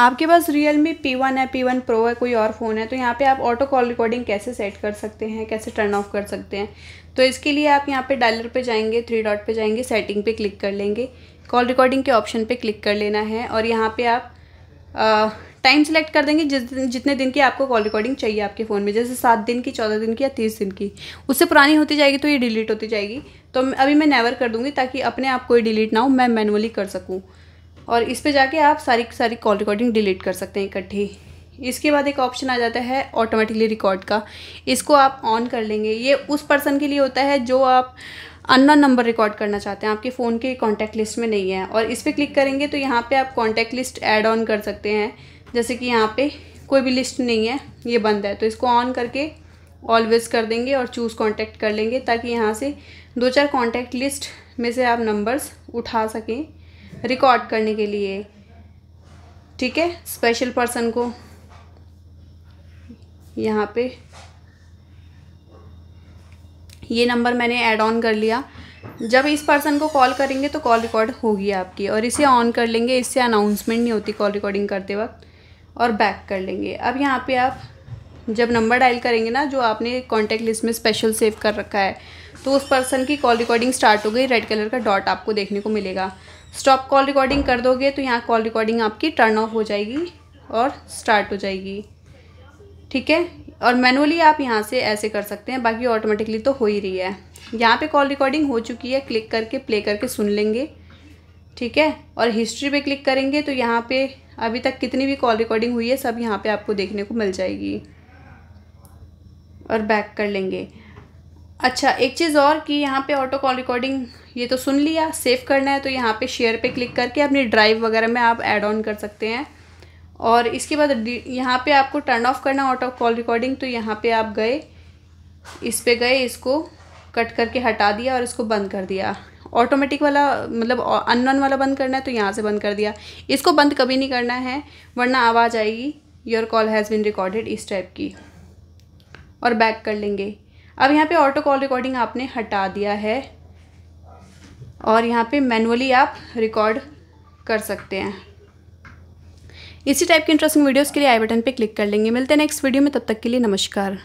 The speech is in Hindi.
आपके पास रियल मी पी वन है पी वन प्रो है कोई और फ़ोन है तो यहाँ पे आप ऑटो कॉल रिकॉर्डिंग कैसे सेट कर सकते हैं कैसे टर्न ऑफ कर सकते हैं तो इसके लिए आप यहाँ पे डायलर पे जाएंगे थ्री डॉट पे जाएंगे सेटिंग पे क्लिक कर लेंगे कॉल रिकॉर्डिंग के ऑप्शन पे क्लिक कर लेना है और यहाँ पे आप टाइम सेलेक्ट कर देंगे जिस जितने दिन की आपको कॉल रिकॉर्डिंग चाहिए आपके फ़ोन में जैसे सात दिन की चौदह दिन की या तीस दिन की उससे पुरानी होती जाएगी तो ये डिलीट होती जाएगी तो अभी मैं नेवर कर दूँगी ताकि अपने आप कोई डिलीट ना हो मैं मैनुअली कर सकूँ और इस पे जाके आप सारी सारी कॉल रिकॉर्डिंग डिलीट कर सकते हैं इकट्ठी इसके बाद एक ऑप्शन आ जाता है ऑटोमेटिकली रिकॉर्ड का इसको आप ऑन कर लेंगे ये उस पर्सन के लिए होता है जो आप अनना नंबर रिकॉर्ड करना चाहते हैं आपके फ़ोन के कॉन्टैक्ट लिस्ट में नहीं है और इस पर क्लिक करेंगे तो यहाँ पर आप कॉन्टैक्ट लिस्ट ऐड ऑन कर सकते हैं जैसे कि यहाँ पर कोई भी लिस्ट नहीं है ये बंद है तो इसको ऑन करके ऑलवेज कर देंगे और चूज़ कॉन्टैक्ट कर लेंगे ताकि यहाँ से दो चार कॉन्टैक्ट लिस्ट में से आप नंबर्स उठा सकें रिकॉर्ड करने के लिए ठीक है स्पेशल पर्सन को यहाँ पे ये नंबर मैंने ऐड ऑन कर लिया जब इस पर्सन को कॉल करेंगे तो कॉल रिकॉर्ड होगी आपकी और इसे ऑन कर लेंगे इससे अनाउंसमेंट नहीं होती कॉल रिकॉर्डिंग करते वक्त और बैक कर लेंगे अब यहाँ पे आप जब नंबर डायल करेंगे ना जो आपने कॉन्टैक्ट लिस्ट में स्पेशल सेव कर रखा है तो उस पर्सन की कॉल रिकॉर्डिंग स्टार्ट हो गई रेड कलर का डॉट आपको देखने को मिलेगा स्टॉप कॉल रिकॉर्डिंग कर दोगे तो यहाँ कॉल रिकॉर्डिंग आपकी टर्न ऑफ हो जाएगी और स्टार्ट हो जाएगी ठीक है और मैनुअली आप यहाँ से ऐसे कर सकते हैं बाकी ऑटोमेटिकली तो हो ही रही है यहाँ पे कॉल रिकॉर्डिंग हो चुकी है क्लिक करके प्ले करके सुन लेंगे ठीक है और हिस्ट्री पे क्लिक करेंगे तो यहाँ पे अभी तक कितनी भी कॉल रिकॉर्डिंग हुई है सब यहाँ पे आपको देखने को मिल जाएगी और बैक कर लेंगे अच्छा एक चीज़ और कि यहाँ पे ऑटो कॉल रिकॉर्डिंग ये तो सुन लिया सेव करना है तो यहाँ पे शेयर पे क्लिक करके अपनी ड्राइव वगैरह में आप ऐड ऑन कर सकते हैं और इसके बाद यहाँ पे आपको टर्न ऑफ करना ऑटो कॉल रिकॉर्डिंग तो यहाँ पे आप गए इस पर गए इसको कट करके हटा दिया और इसको बंद कर दिया ऑटोमेटिक वाला मतलब अन वाला बंद करना है तो यहाँ से बंद कर दिया इसको बंद कभी नहीं करना है वरना आवाज़ आएगी your call has been recorded इस टाइप की और बैक कर लेंगे अब यहाँ पे ऑटो कॉल रिकॉर्डिंग आपने हटा दिया है और यहाँ पे मैनुअली आप रिकॉर्ड कर सकते हैं इसी टाइप के इंटरेस्टिंग वीडियोस के लिए आई बटन पे क्लिक कर लेंगे मिलते हैं नेक्स्ट वीडियो में तब तक के लिए नमस्कार